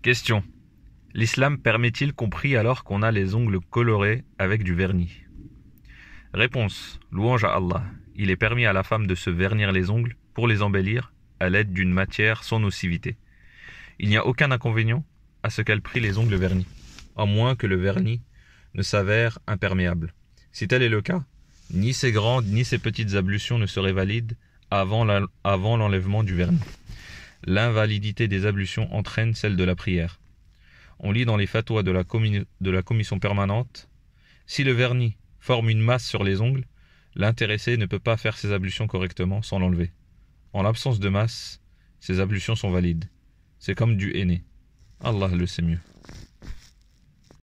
Question. L'islam permet-il qu'on prie alors qu'on a les ongles colorés avec du vernis Réponse. Louange à Allah. Il est permis à la femme de se vernir les ongles pour les embellir à l'aide d'une matière sans nocivité. Il n'y a aucun inconvénient à ce qu'elle prie les ongles vernis, à moins que le vernis ne s'avère imperméable. Si tel est le cas, ni ses grandes ni ses petites ablutions ne seraient valides avant l'enlèvement du vernis l'invalidité des ablutions entraîne celle de la prière. On lit dans les fatwas de la, de la commission permanente Si le vernis forme une masse sur les ongles, l'intéressé ne peut pas faire ses ablutions correctement sans l'enlever. En l'absence de masse, ses ablutions sont valides. C'est comme du aîné. Allah le sait mieux.